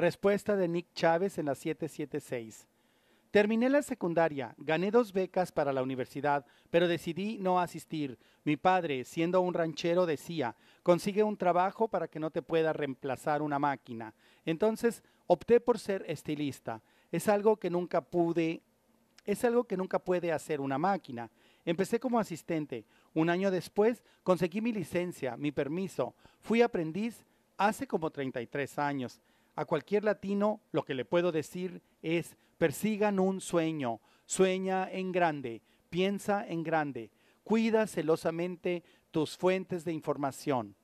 Respuesta de Nick Chávez en la 776. Terminé la secundaria, gané dos becas para la universidad, pero decidí no asistir. Mi padre, siendo un ranchero, decía, consigue un trabajo para que no te pueda reemplazar una máquina. Entonces opté por ser estilista. Es algo que nunca pude, es algo que nunca puede hacer una máquina. Empecé como asistente. Un año después conseguí mi licencia, mi permiso. Fui aprendiz hace como 33 años a cualquier latino lo que le puedo decir es, persigan un sueño, sueña en grande, piensa en grande, cuida celosamente tus fuentes de información.